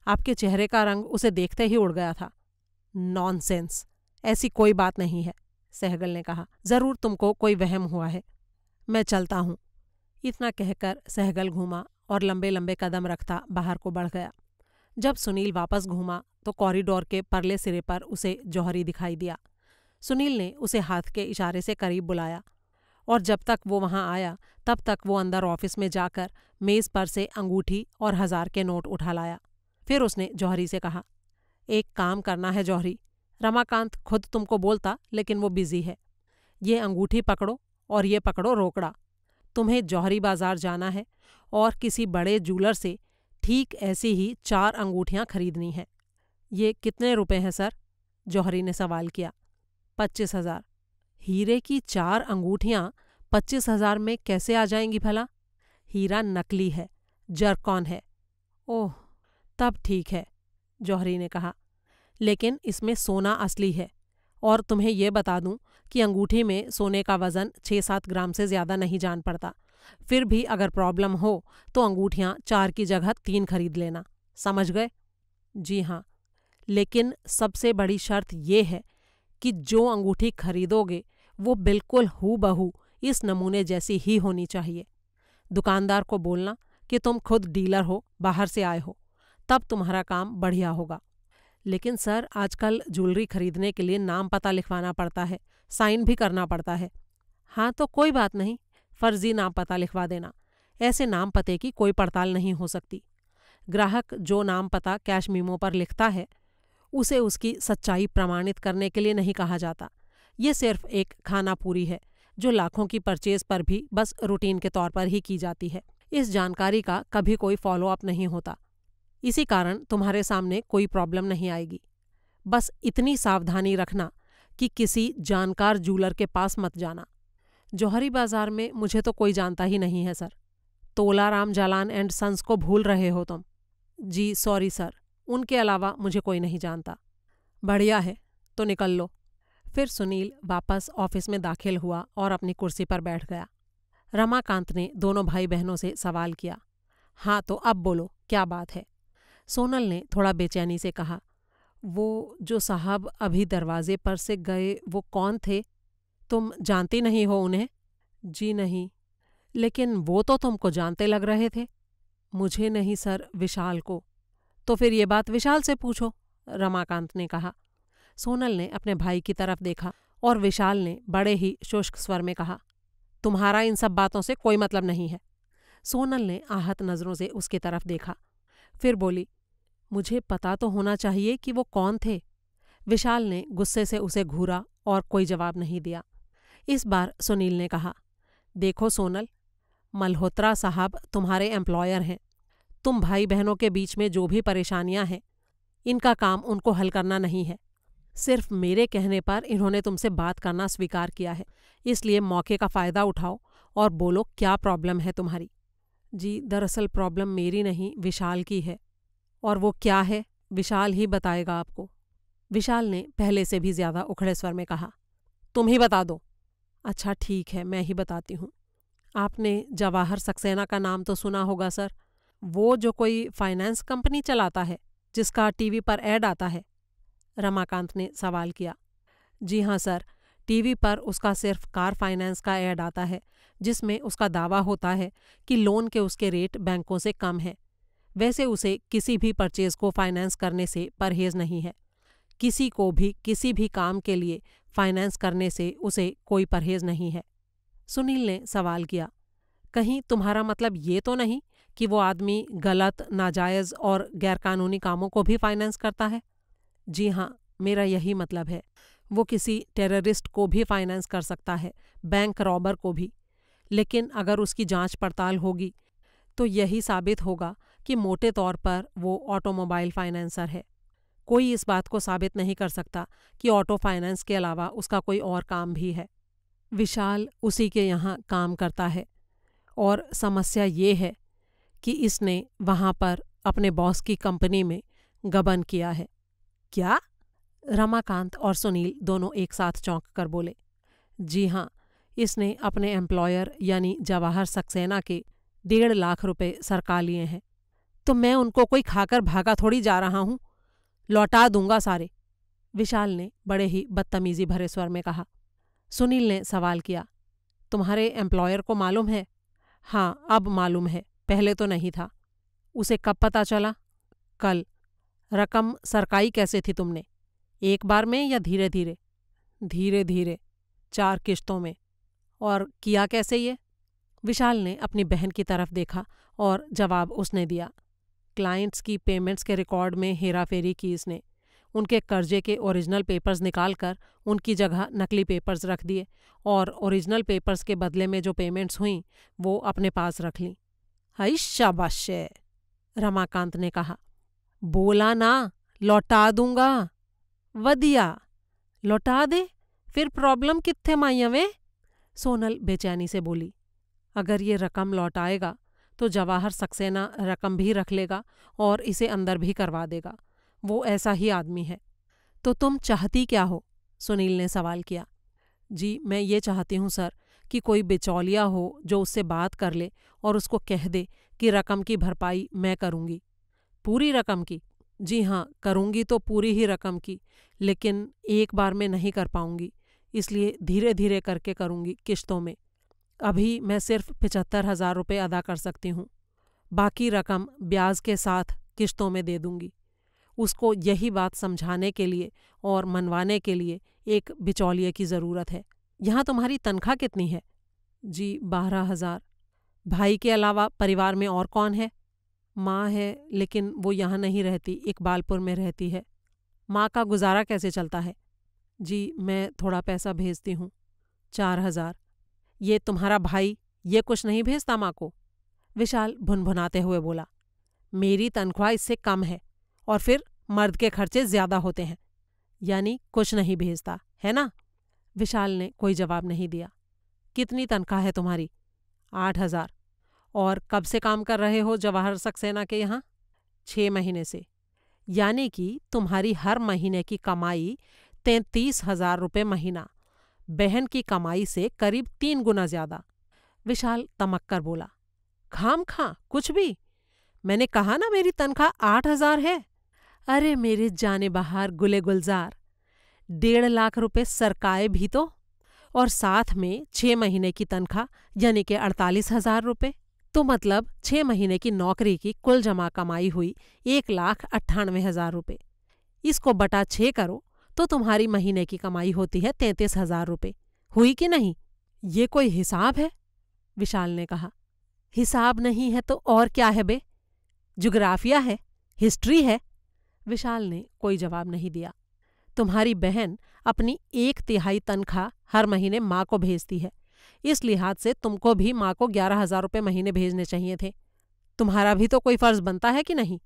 आपके चेहरे का रंग उसे देखते ही उड़ गया था नॉनसेंस ऐसी कोई बात नहीं है सहगल ने कहा जरूर तुमको कोई वहम हुआ है मैं चलता हूँ इतना कहकर सहगल घूमा और लंबे लंबे कदम रखता बाहर को बढ़ गया जब सुनील वापस घूमा तो कॉरिडोर के परले सिरे पर उसे जौहरी दिखाई दिया सुनील ने उसे हाथ के इशारे से करीब बुलाया और जब तक वो वहां आया तब तक वो अंदर ऑफिस में जाकर मेज पर से अंगूठी और हजार के नोट उठा लाया फिर उसने जौहरी से कहा एक काम करना है जौहरी रमाकांत खुद तुमको बोलता लेकिन वो बिजी है ये अंगूठी पकड़ो और ये पकड़ो रोकड़ा तुम्हें जौहरी बाजार जाना है और किसी बड़े जूलर से ठीक ऐसी ही चार अंगूठियाँ खरीदनी हैं ये कितने रुपए हैं सर जौहरी ने सवाल किया पच्चीस हजार हीरे की चार अंगूठियाँ पच्चीस हजार में कैसे आ जाएंगी भला हीरा नकली है जरकॉन है ओह तब ठीक है जौहरी ने कहा लेकिन इसमें सोना असली है और तुम्हें यह बता दूं कि अंगूठी में सोने का वज़न छः सात ग्राम से ज़्यादा नहीं जान पड़ता फिर भी अगर प्रॉब्लम हो तो अंगूठियाँ चार की जगह तीन खरीद लेना समझ गए जी हाँ लेकिन सबसे बड़ी शर्त यह है कि जो अंगूठी खरीदोगे वो बिल्कुल हु बहू इस नमूने जैसी ही होनी चाहिए दुकानदार को बोलना कि तुम खुद डीलर हो बाहर से आए हो तब तुम्हारा काम बढ़िया होगा लेकिन सर आजकल ज्वेलरी खरीदने के लिए नाम पता लिखवाना पड़ता है साइन भी करना पड़ता है हाँ तो कोई बात नहीं फर्जी नाम पता लिखवा देना ऐसे नाम पते की कोई पड़ताल नहीं हो सकती ग्राहक जो नाम पता कैश मीमो पर लिखता है उसे उसकी सच्चाई प्रमाणित करने के लिए नहीं कहा जाता ये सिर्फ एक खाना पूरी है जो लाखों की परचेज पर भी बस रूटीन के तौर पर ही की जाती है इस जानकारी का कभी कोई फॉलोअप नहीं होता इसी कारण तुम्हारे सामने कोई प्रॉब्लम नहीं आएगी बस इतनी सावधानी रखना कि किसी जानकार जूलर के पास मत जाना जौहरी बाजार में मुझे तो कोई जानता ही नहीं है sir Tolaram Jalan and sons को भूल रहे हो तुम जी सॉरी सर उनके अलावा मुझे कोई नहीं जानता बढ़िया है तो निकल लो फिर सुनील वापस ऑफिस में दाखिल हुआ और अपनी कुर्सी पर बैठ गया रमाकांत ने दोनों भाई बहनों से सवाल किया हाँ तो अब बोलो क्या बात है सोनल ने थोड़ा बेचैनी से कहा वो जो साहब अभी दरवाजे पर से गए वो कौन थे तुम जानती नहीं हो उन्हें जी नहीं लेकिन वो तो तुमको जानते लग रहे थे मुझे नहीं सर विशाल को तो फिर ये बात विशाल से पूछो रमाकांत ने कहा सोनल ने अपने भाई की तरफ देखा और विशाल ने बड़े ही शुष्क स्वर में कहा तुम्हारा इन सब बातों से कोई मतलब नहीं है सोनल ने आहत नज़रों से उसकी तरफ देखा फिर बोली मुझे पता तो होना चाहिए कि वो कौन थे विशाल ने गुस्से से उसे घूरा और कोई जवाब नहीं दिया इस बार सुनील ने कहा देखो सोनल मल्होत्रा साहब तुम्हारे एम्प्लॉयर हैं तुम भाई बहनों के बीच में जो भी परेशानियां हैं इनका काम उनको हल करना नहीं है सिर्फ मेरे कहने पर इन्होंने तुमसे बात करना स्वीकार किया है इसलिए मौके का फ़ायदा उठाओ और बोलो क्या प्रॉब्लम है तुम्हारी जी दरअसल प्रॉब्लम मेरी नहीं विशाल की है और वो क्या है विशाल ही बताएगा आपको विशाल ने पहले से भी ज्यादा उखड़े स्वर में कहा तुम ही बता दो अच्छा ठीक है मैं ही बताती हूँ आपने जवाहर सक्सेना का नाम तो सुना होगा सर वो जो कोई फाइनेंस कंपनी चलाता है जिसका टीवी पर ऐड आता है रमाकांत ने सवाल किया जी हाँ सर टीवी पर उसका सिर्फ कार फाइनेंस का ऐड आता है जिसमें उसका दावा होता है कि लोन के उसके रेट बैंकों से कम है वैसे उसे किसी भी परचेज को फाइनेंस करने से परहेज नहीं है किसी को भी किसी भी काम के लिए फाइनेंस करने से उसे कोई परहेज नहीं है सुनील ने सवाल किया कहीं तुम्हारा मतलब ये तो नहीं कि वो आदमी गलत नाजायज और गैरकानूनी कामों को भी फाइनेंस करता है जी हाँ मेरा यही मतलब है वो किसी टेररिस्ट को भी फाइनेंस कर सकता है बैंक रॉबर को भी लेकिन अगर उसकी जांच पड़ताल होगी तो यही साबित होगा कि मोटे तौर पर वो ऑटोमोबाइल फाइनेंसर है कोई इस बात को साबित नहीं कर सकता कि ऑटो फाइनेंस के अलावा उसका कोई और काम भी है विशाल उसी के यहाँ काम करता है और समस्या ये है कि इसने वहाँ पर अपने बॉस की कंपनी में गबन किया है क्या रमाकांत और सुनील दोनों एक साथ चौंक कर बोले जी हाँ इसने अपने एम्प्लॉयर यानी जवाहर सक्सेना के डेढ़ लाख रुपए सरका लिए हैं तो मैं उनको कोई खाकर भागा थोड़ी जा रहा हूँ लौटा दूंगा सारे विशाल ने बड़े ही बदतमीजी भरे स्वर में कहा सुनील ने सवाल किया तुम्हारे एम्प्लॉयर को मालूम है हाँ अब मालूम है पहले तो नहीं था उसे कब पता चला कल रकम सरकाई कैसे थी तुमने एक बार में या धीरे धीरे धीरे धीरे चार किश्तों में और किया कैसे ये विशाल ने अपनी बहन की तरफ देखा और जवाब उसने दिया क्लाइंट्स की पेमेंट्स के रिकॉर्ड में हेराफेरी की इसने उनके कर्जे के ओरिजिनल पेपर्स निकालकर उनकी जगह नकली पेपर्स रख दिए और ओरिजिनल पेपर्स के बदले में जो पेमेंट्स हुई वो अपने पास रख ली हई शाबाश रमाकांत ने कहा बोला ना लौटा दूंगा वदिया लौटा दे फिर प्रॉब्लम कितने माइया वे सोनल बेचैनी से बोली अगर ये रकम लौटाएगा तो जवाहर सक्सेना रकम भी रख लेगा और इसे अंदर भी करवा देगा वो ऐसा ही आदमी है तो तुम चाहती क्या हो सुनील ने सवाल किया जी मैं ये चाहती हूँ सर कि कोई बिचौलिया हो जो उससे बात कर ले और उसको कह दे कि रकम की भरपाई मैं करूँगी पूरी रकम की जी हाँ करूँगी तो पूरी ही रकम की लेकिन एक बार में नहीं कर पाऊँगी इसलिए धीरे धीरे करके करूँगी किश्तों में अभी मैं सिर्फ पिचहत्तर हजार रुपये अदा कर सकती हूँ बाकी रकम ब्याज के साथ किश्तों में दे दूंगी उसको यही बात समझाने के लिए और मनवाने के लिए एक बिचौलिए की ज़रूरत है यहाँ तुम्हारी तनख्वाह कितनी है जी बारह हजार भाई के अलावा परिवार में और कौन है माँ है लेकिन वो यहाँ नहीं रहती इकबालपुर में रहती है माँ का गुजारा कैसे चलता है जी मैं थोड़ा पैसा भेजती हूँ चार हजार ये तुम्हारा भाई ये कुछ नहीं भेजता माँ को विशाल भुनभुनाते हुए बोला मेरी तनख्वाह इससे कम है और फिर मर्द के खर्चे ज्यादा होते हैं यानी कुछ नहीं भेजता है ना विशाल ने कोई जवाब नहीं दिया कितनी तनख्वाह है तुम्हारी आठ हजार और कब से काम कर रहे हो जवाहर सक्सेना के यहाँ छः महीने से यानी कि तुम्हारी हर महीने की कमाई तैंतीस हजार रुपये महीना बहन की कमाई से करीब तीन गुना ज्यादा विशाल तमक्कर बोला खाम खां कुछ भी मैंने कहा ना मेरी तनख्वाह आठ हजार है अरे मेरे जाने बहार गुले गुलजार डेढ़ लाख रुपए सरकाए भी तो और साथ में छह महीने की तनख्वाह यानी कि अड़तालीस हजार रुपये तो मतलब छह महीने की नौकरी की कुल जमा कमाई हुई एक लाख अट्ठानवे हजार रुपये इसको बटा छः करो तो तुम्हारी महीने की कमाई होती है तैंतीस हजार रुपये हुई कि नहीं ये कोई हिसाब है विशाल ने कहा हिसाब नहीं है तो और क्या है बे जुग्राफिया है हिस्ट्री है विशाल ने कोई जवाब नहीं दिया तुम्हारी बहन अपनी एक तिहाई तनख्वाह हर महीने माँ को भेजती है इस लिहाज से तुमको भी माँ को ग्यारह हजार रुपये महीने भेजने चाहिए थे तुम्हारा भी तो कोई फर्ज बनता है कि नहीं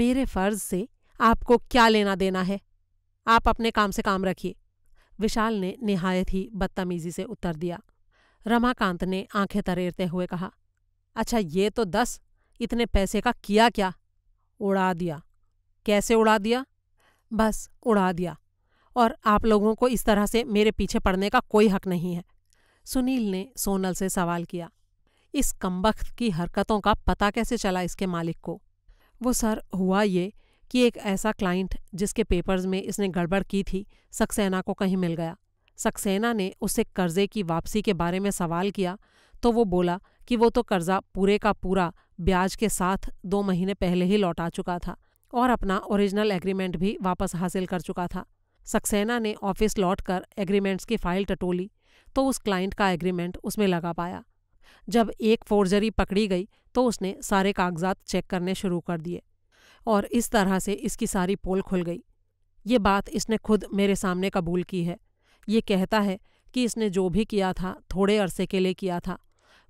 मेरे फर्ज से आपको क्या लेना देना है आप अपने काम से काम रखिए विशाल ने निहायत ही बदतमीजी से उत्तर दिया रमाकांत ने आंखें तरेरते हुए कहा अच्छा ये तो दस इतने पैसे का किया क्या उड़ा दिया कैसे उड़ा दिया बस उड़ा दिया और आप लोगों को इस तरह से मेरे पीछे पड़ने का कोई हक नहीं है सुनील ने सोनल से सवाल किया इस कमबख्त की हरकतों का पता कैसे चला इसके मालिक को वो सर हुआ ये कि एक ऐसा क्लाइंट जिसके पेपर्स में इसने गड़बड़ की थी सक्सेना को कहीं मिल गया सक्सेना ने उसे कर्जे की वापसी के बारे में सवाल किया तो वो बोला कि वो तो कर्जा पूरे का पूरा ब्याज के साथ दो महीने पहले ही लौटा चुका था और अपना ओरिजिनल एग्रीमेंट भी वापस हासिल कर चुका था सक्सेना ने ऑफिस लौटकर एग्रीमेंट्स की फाइल टटोली तो उस क्लाइंट का एग्रीमेंट उसमें लगा पाया जब एक फोर्जरी पकड़ी गई तो उसने सारे कागजात चेक करने शुरू कर दिए और इस तरह से इसकी सारी पोल खुल गई ये बात इसने खुद मेरे सामने कबूल की है ये कहता है कि इसने जो भी किया था थोड़े अरसे के लिए किया था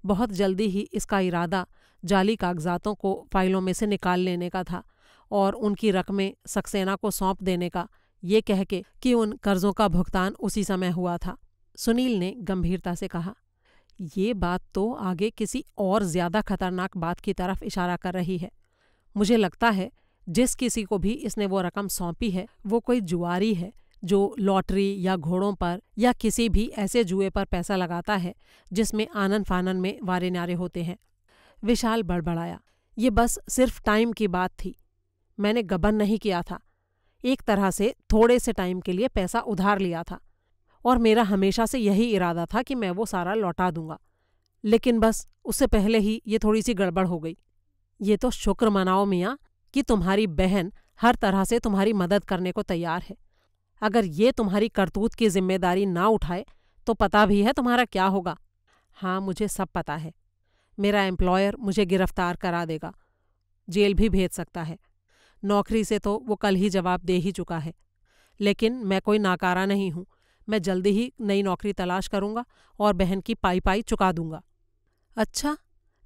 बहुत जल्दी ही इसका इरादा जाली कागजातों को फाइलों में से निकाल लेने का था और उनकी रकमें सक्सेना को सौंप देने का ये कह के कि उन कर्जों का भुगतान उसी समय हुआ था सुनील ने गंभीरता से कहा ये बात तो आगे किसी और ज्यादा खतरनाक बात की तरफ इशारा कर रही है मुझे लगता है जिस किसी को भी इसने वो रकम सौंपी है वो कोई जुआरी है जो लॉटरी या घोड़ों पर या किसी भी ऐसे जुए पर पैसा लगाता है जिसमें आनन फानन में वारे नारे होते हैं विशाल बड़बड़ाया ये बस सिर्फ टाइम की बात थी मैंने गबन नहीं किया था एक तरह से थोड़े से टाइम के लिए पैसा उधार लिया था और मेरा हमेशा से यही इरादा था कि मैं वो सारा लौटा दूंगा लेकिन बस उससे पहले ही ये थोड़ी सी गड़बड़ हो गई ये तो शुक्र मनाओ मियाँ कि तुम्हारी बहन हर तरह से तुम्हारी मदद करने को तैयार है अगर ये तुम्हारी करतूत की जिम्मेदारी ना उठाए तो पता भी है तुम्हारा क्या होगा हाँ मुझे सब पता है मेरा एम्प्लॉयर मुझे गिरफ्तार करा देगा जेल भी भेज सकता है नौकरी से तो वो कल ही जवाब दे ही चुका है लेकिन मैं कोई नाकारा नहीं हूँ मैं जल्दी ही नई नौकरी तलाश करूँगा और बहन की पाई पाई चुका दूंगा अच्छा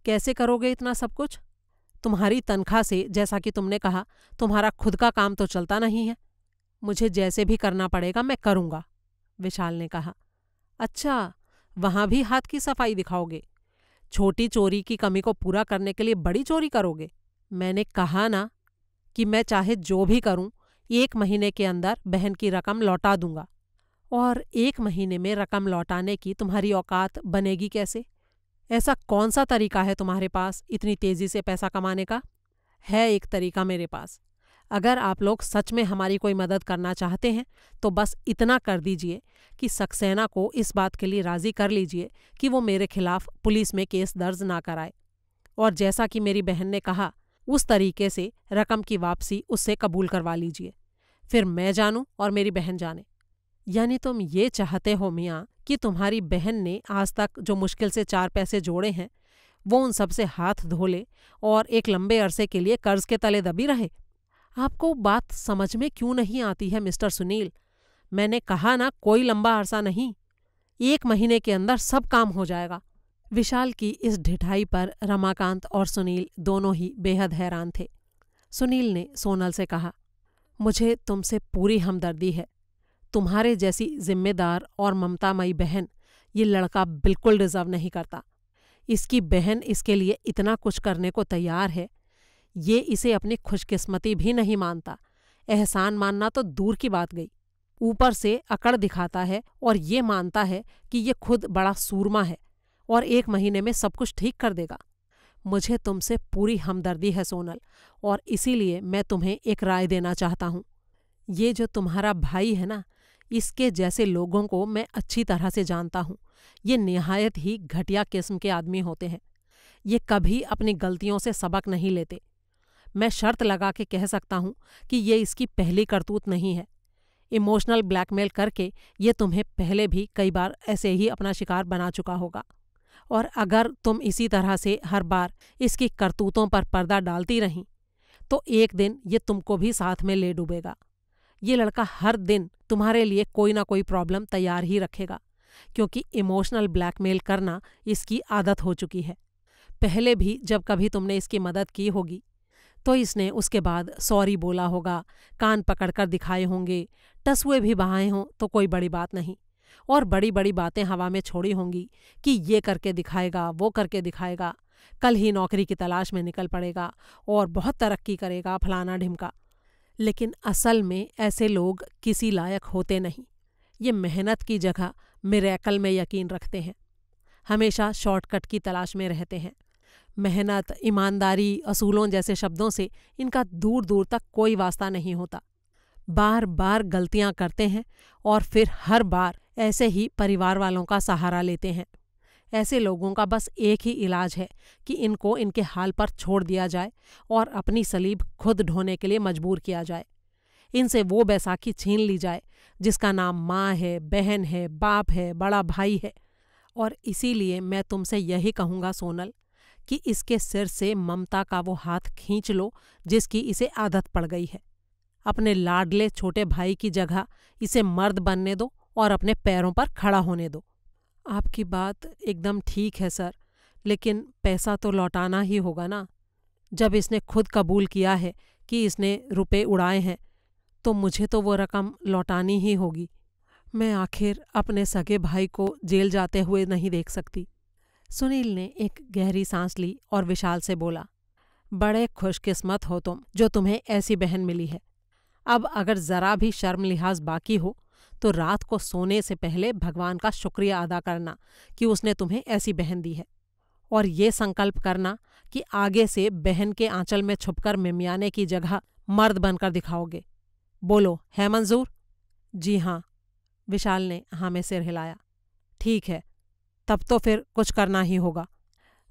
कैसे करोगे इतना सब कुछ तुम्हारी तनख्वाह से जैसा कि तुमने कहा तुम्हारा खुद का काम तो चलता नहीं है मुझे जैसे भी करना पड़ेगा मैं करूँगा विशाल ने कहा अच्छा वहाँ भी हाथ की सफाई दिखाओगे छोटी चोरी की कमी को पूरा करने के लिए बड़ी चोरी करोगे मैंने कहा ना कि मैं चाहे जो भी करूं एक महीने के अंदर बहन की रकम लौटा दूंगा और एक महीने में रकम लौटाने की तुम्हारी औकात बनेगी कैसे ऐसा कौन सा तरीका है तुम्हारे पास इतनी तेजी से पैसा कमाने का है एक तरीका मेरे पास अगर आप लोग सच में हमारी कोई मदद करना चाहते हैं तो बस इतना कर दीजिए कि सक्सेना को इस बात के लिए राजी कर लीजिए कि वो मेरे खिलाफ पुलिस में केस दर्ज ना कराए और जैसा कि मेरी बहन ने कहा उस तरीके से रकम की वापसी उससे कबूल करवा लीजिए फिर मैं जानूं और मेरी बहन जाने यानी तुम ये चाहते हो मियाँ कि तुम्हारी बहन ने आज तक जो मुश्किल से चार पैसे जोड़े हैं वो उन सबसे हाथ धो ले और एक लंबे अरसे के लिए कर्ज के तले दबी रहे आपको बात समझ में क्यों नहीं आती है मिस्टर सुनील मैंने कहा ना कोई लंबा अरसा नहीं एक महीने के अंदर सब काम हो जाएगा विशाल की इस ढिठाई पर रमाकांत और सुनील दोनों ही बेहद हैरान थे सुनील ने सोनल से कहा मुझे तुमसे पूरी हमदर्दी है तुम्हारे जैसी जिम्मेदार और ममतामयी बहन ये लड़का बिल्कुल डिजर्व नहीं करता इसकी बहन इसके लिए इतना कुछ करने को तैयार है ये इसे अपनी खुशकिस्मती भी नहीं मानता एहसान मानना तो दूर की बात गई ऊपर से अकड़ दिखाता है और ये मानता है कि ये खुद बड़ा सूरमा है और एक महीने में सब कुछ ठीक कर देगा मुझे तुमसे पूरी हमदर्दी है सोनल और इसीलिए मैं तुम्हें एक राय देना चाहता हूँ ये जो तुम्हारा भाई है ना इसके जैसे लोगों को मैं अच्छी तरह से जानता हूँ ये निहायत ही घटिया किस्म के आदमी होते हैं ये कभी अपनी गलतियों से सबक नहीं लेते मैं शर्त लगा के कह सकता हूँ कि ये इसकी पहली करतूत नहीं है इमोशनल ब्लैकमेल करके ये तुम्हें पहले भी कई बार ऐसे ही अपना शिकार बना चुका होगा और अगर तुम इसी तरह से हर बार इसकी करतूतों पर पर्दा डालती रहीं तो एक दिन ये तुमको भी साथ में ले डूबेगा ये लड़का हर दिन तुम्हारे लिए कोई ना कोई प्रॉब्लम तैयार ही रखेगा क्योंकि इमोशनल ब्लैकमेल करना इसकी आदत हो चुकी है पहले भी जब कभी तुमने इसकी मदद की होगी तो इसने उसके बाद सॉरी बोला होगा कान पकड़कर दिखाए होंगे टसुए भी बहाए हों तो कोई बड़ी बात नहीं और बड़ी बड़ी बातें हवा में छोड़ी होंगी कि ये करके दिखाएगा वो करके दिखाएगा कल ही नौकरी की तलाश में निकल पड़ेगा और बहुत तरक्की करेगा फलाना ढिमका लेकिन असल में ऐसे लोग किसी लायक होते नहीं ये मेहनत की जगह मेरेकल में यकीन रखते हैं हमेशा शॉर्टकट की तलाश में रहते हैं मेहनत ईमानदारी असूलों जैसे शब्दों से इनका दूर दूर तक कोई वास्ता नहीं होता बार बार गलतियां करते हैं और फिर हर बार ऐसे ही परिवार वालों का सहारा लेते हैं ऐसे लोगों का बस एक ही इलाज है कि इनको इनके हाल पर छोड़ दिया जाए और अपनी सलीब खुद ढोने के लिए मजबूर किया जाए इनसे वो बैसाखी छीन ली जाए जिसका नाम माँ है बहन है बाप है बड़ा भाई है और इसीलिए मैं तुमसे यही कहूँगा सोनल कि इसके सिर से ममता का वो हाथ खींच लो जिसकी इसे आदत पड़ गई है अपने लाडले छोटे भाई की जगह इसे मर्द बनने दो और अपने पैरों पर खड़ा होने दो आपकी बात एकदम ठीक है सर लेकिन पैसा तो लौटाना ही होगा ना जब इसने खुद कबूल किया है कि इसने रुपए उड़ाए हैं तो मुझे तो वो रकम लौटानी ही होगी मैं आखिर अपने सगे भाई को जेल जाते हुए नहीं देख सकती सुनील ने एक गहरी सांस ली और विशाल से बोला बड़े खुशकिस्मत हो तुम जो तुम्हें ऐसी बहन मिली है अब अगर ज़रा भी शर्म लिहाज बाकी हो तो रात को सोने से पहले भगवान का शुक्रिया अदा करना कि उसने तुम्हें ऐसी बहन दी है और ये संकल्प करना कि आगे से बहन के आंचल में छुपकर मिमियाने की जगह मर्द बनकर दिखाओगे बोलो है मंजूर जी हाँ विशाल ने हामे सिर हिलाया ठीक है तब तो फिर कुछ करना ही होगा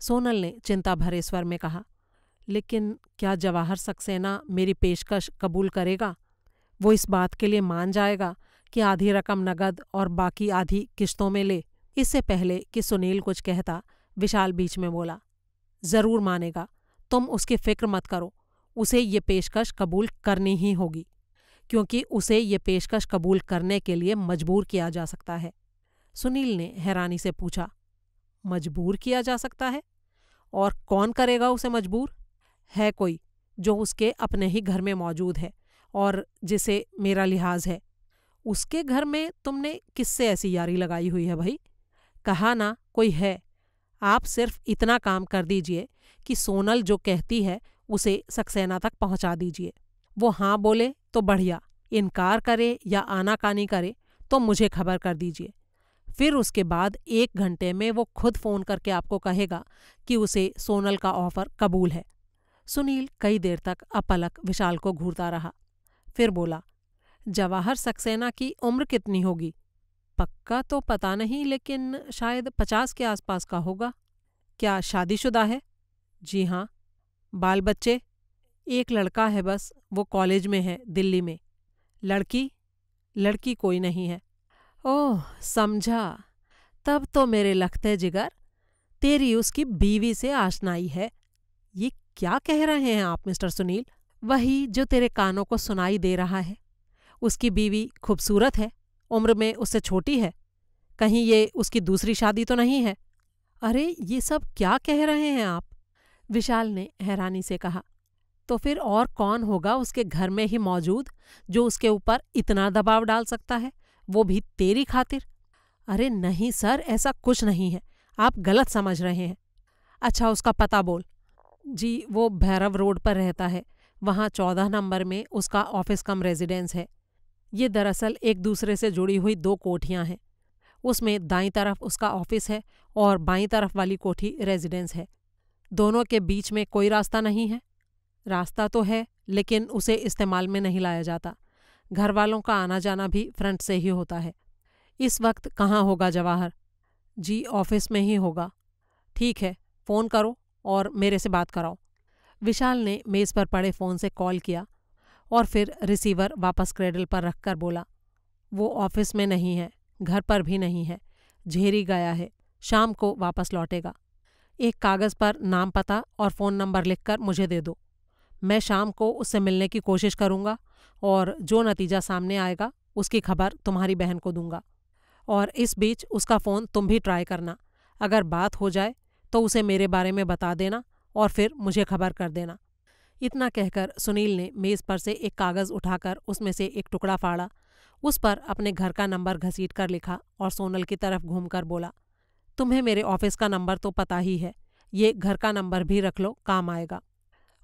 सोनल ने चिंता भरे स्वर में कहा लेकिन क्या जवाहर सक्सेना मेरी पेशकश कबूल करेगा वो इस बात के लिए मान जाएगा कि आधी रकम नगद और बाकी आधी किश्तों में ले इससे पहले कि सुनील कुछ कहता विशाल बीच में बोला जरूर मानेगा तुम उसकी फिक्र मत करो उसे ये पेशकश कबूल करनी ही होगी क्योंकि उसे ये पेशकश कबूल करने के लिए मजबूर किया जा सकता है सुनील ने हैरानी से पूछा मजबूर किया जा सकता है और कौन करेगा उसे मजबूर है कोई जो उसके अपने ही घर में मौजूद है और जिसे मेरा लिहाज है उसके घर में तुमने किससे ऐसी यारी लगाई हुई है भाई कहा ना कोई है आप सिर्फ इतना काम कर दीजिए कि सोनल जो कहती है उसे सक्सेना तक पहुंचा दीजिए वो हाँ बोले तो बढ़िया इनकार करे या आनाकानी करे तो मुझे खबर कर दीजिए फिर उसके बाद एक घंटे में वो खुद फ़ोन करके आपको कहेगा कि उसे सोनल का ऑफ़र कबूल है सुनील कई देर तक अपलक विशाल को घूरता रहा फिर बोला जवाहर सक्सेना की उम्र कितनी होगी पक्का तो पता नहीं लेकिन शायद पचास के आसपास का होगा क्या शादीशुदा है जी हाँ बाल बच्चे एक लड़का है बस वो कॉलेज में है दिल्ली में लड़की लड़की कोई नहीं है ओह समझा तब तो मेरे लगते जिगर तेरी उसकी बीवी से आशनाई है ये क्या कह रहे हैं आप मिस्टर सुनील वही जो तेरे कानों को सुनाई दे रहा है उसकी बीवी खूबसूरत है उम्र में उससे छोटी है कहीं ये उसकी दूसरी शादी तो नहीं है अरे ये सब क्या कह रहे हैं आप विशाल ने हैरानी से कहा तो फिर और कौन होगा उसके घर में ही मौजूद जो उसके ऊपर इतना दबाव डाल सकता है वो भी तेरी खातिर अरे नहीं सर ऐसा कुछ नहीं है आप गलत समझ रहे हैं अच्छा उसका पता बोल जी वो भैरव रोड पर रहता है वहाँ चौदह नंबर में उसका ऑफिस कम रेजिडेंस है ये दरअसल एक दूसरे से जुड़ी हुई दो कोठियां हैं उसमें दाई तरफ उसका ऑफिस है और बाई तरफ वाली कोठी रेजिडेंस है दोनों के बीच में कोई रास्ता नहीं है रास्ता तो है लेकिन उसे इस्तेमाल में नहीं लाया जाता घर वालों का आना जाना भी फ्रंट से ही होता है इस वक्त कहाँ होगा जवाहर जी ऑफिस में ही होगा ठीक है फ़ोन करो और मेरे से बात कराओ विशाल ने मेज़ पर पड़े फ़ोन से कॉल किया और फिर रिसीवर वापस क्रेडल पर रखकर बोला वो ऑफिस में नहीं है घर पर भी नहीं है झेरी गया है शाम को वापस लौटेगा एक कागज़ पर नाम पता और फ़ोन नंबर लिखकर मुझे दे दो मैं शाम को उससे मिलने की कोशिश करूँगा और जो नतीजा सामने आएगा उसकी खबर तुम्हारी बहन को दूंगा और इस बीच उसका फ़ोन तुम भी ट्राई करना अगर बात हो जाए तो उसे मेरे बारे में बता देना और फिर मुझे खबर कर देना इतना कहकर सुनील ने मेज पर से एक कागज उठाकर उसमें से एक टुकड़ा फाड़ा उस पर अपने घर का नंबर घसीट कर लिखा और सोनल की तरफ घूमकर बोला तुम्हें मेरे ऑफिस का नंबर तो पता ही है ये घर का नंबर भी रख लो काम आएगा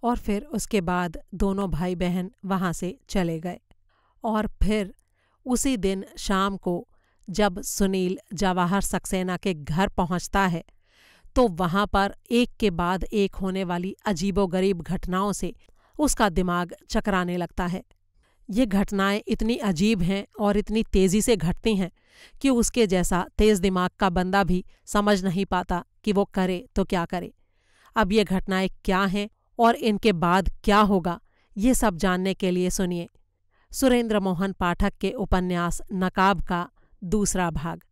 और फिर उसके बाद दोनों भाई बहन वहाँ से चले गए और फिर उसी दिन शाम को जब सुनील जवाहर सक्सेना के घर पहुँचता है तो वहां पर एक के बाद एक होने वाली अजीबोगरीब घटनाओं से उसका दिमाग चकराने लगता है ये घटनाएं इतनी अजीब हैं और इतनी तेजी से घटती हैं कि उसके जैसा तेज दिमाग का बंदा भी समझ नहीं पाता कि वो करे तो क्या करे अब ये घटनाएं क्या हैं और इनके बाद क्या होगा ये सब जानने के लिए सुनिए सुरेंद्र मोहन पाठक के उपन्यास नकाब का दूसरा भाग